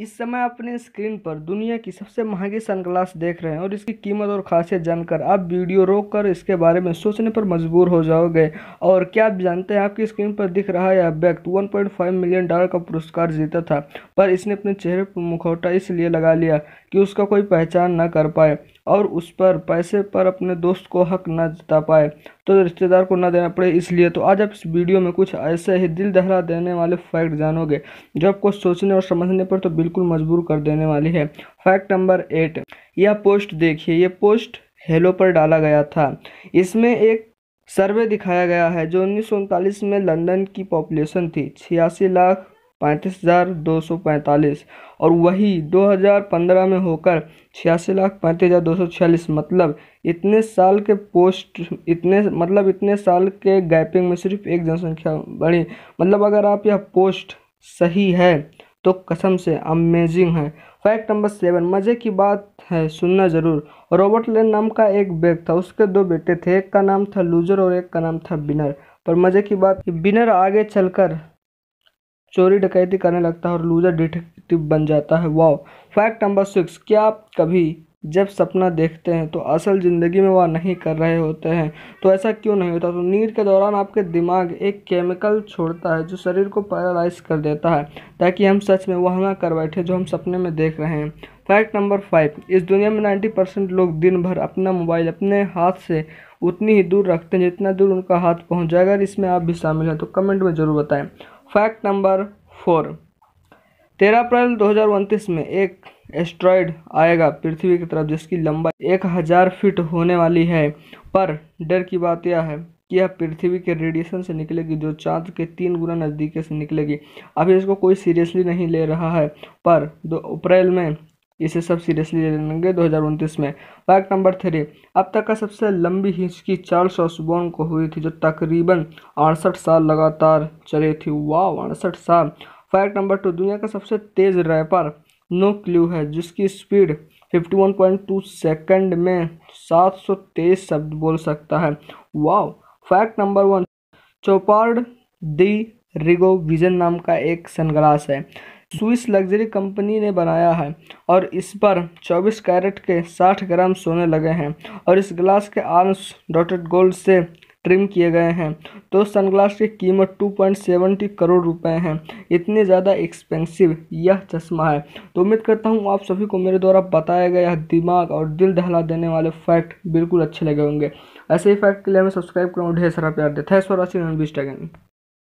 इस समय अपने स्क्रीन पर दुनिया की सबसे महंगी सनग्लास देख रहे हैं और इसकी कीमत और खासियत जानकर आप वीडियो रोक कर इसके बारे में सोचने पर मजबूर हो जाओगे और क्या आप जानते हैं आपकी स्क्रीन पर दिख रहा यह व्यक्त 1.5 मिलियन डॉलर का पुरस्कार जीता था पर इसने अपने चेहरे पर मुखौटा इसलिए लगा लिया कि उसका कोई पहचान न कर पाए और उस पर पैसे पर अपने दोस्त को हक न जता पाए तो रिश्तेदार को न देना पड़े इसलिए तो आज आप इस वीडियो में कुछ ऐसे ही दिल दहला देने वाले फैक्ट जानोगे जो आपको सोचने और समझने पर तो बिल्कुल बिल्कुल मजबूर कर देने वाली है फैक्ट नंबर एट यह पोस्ट देखिए यह पोस्ट हेलो पर डाला गया था इसमें एक सर्वे दिखाया गया है जो उन्नीस में लंदन की पॉपुलेशन थी छियासी लाख पैंतीस और वही 2015 में होकर छियासी लाख पैंतीस मतलब इतने साल के पोस्ट इतने मतलब इतने साल के गैपिंग में सिर्फ एक जनसंख्या बढ़ी मतलब अगर आप यह पोस्ट सही है तो कसम से अमेजिंग है फैक्ट नंबर सेवन मज़े की बात है सुनना ज़रूर रॉबर्ट लेन नाम का एक बैग था उसके दो बेटे थे एक का नाम था लूजर और एक का नाम था बिनर पर मज़े की बात बिनर आगे चलकर चोरी डकैती करने लगता है और लूजर डिटेक्टिव बन जाता है वाओ फैक्ट नंबर सिक्स क्या आप कभी जब सपना देखते हैं तो असल ज़िंदगी में वह नहीं कर रहे होते हैं तो ऐसा क्यों नहीं होता तो नींद के दौरान आपके दिमाग एक केमिकल छोड़ता है जो शरीर को पैरालाइज कर देता है ताकि हम सच में वह ना कर बैठे जो हम सपने में देख रहे हैं फैक्ट नंबर फाइव इस दुनिया में नाइन्टी परसेंट लोग दिन भर अपना मोबाइल अपने हाथ से उतनी ही दूर रखते हैं जितना दूर उनका हाथ पहुँच जाए अगर इसमें आप भी शामिल हैं तो कमेंट में ज़रूर बताएं फैक्ट नंबर फोर तेरह अप्रैल दो में एक एस्ट्रॉयड आएगा पृथ्वी की तरफ जिसकी लंबाई एक हज़ार फीट होने वाली है पर डर की बात यह है कि यह पृथ्वी के रेडिएशन से निकलेगी जो चांद के तीन गुना नज़दीक से निकलेगी अभी इसको कोई सीरियसली नहीं ले रहा है पर दो अप्रैल में इसे सब सीरियसली ले लेंगे दो में फैक्ट नंबर थ्री अब तक का सबसे लंबी हिचकी चार्ल्स ऑसबोर्न को हुई थी जो तकरीबन अड़सठ साल लगातार चली थी वाह अड़सठ साल फैक्ट नंबर टू दुनिया का सबसे तेज़ रैपर नो क्ल्यू है जिसकी स्पीड 51.2 सेकंड में 723 शब्द बोल सकता है wow fact number one Chopard De Rigo Vision नाम का एक सनग्लास है स्विस लग्जरी कंपनी ने बनाया है और इस पर 24 कैरेट के 60 ग्राम सोने लगे हैं और इस ग्लास के आर्म्स डॉटेड गोल्ड से ट्रिम किए गए हैं तो सनग्लास की कीमत 2.70 करोड़ रुपए हैं इतने ज़्यादा एक्सपेंसिव यह चश्मा है तो उम्मीद करता हूँ आप सभी को मेरे द्वारा बताया गया दिमाग और दिल दहला देने वाले फैक्ट बिल्कुल अच्छे लगे होंगे ऐसे ही फैक्ट के लिए हमें सब्सक्राइब करूँ ढेर सारा प्यार दे थैंक्स फॉर वॉचिंग बीस्ट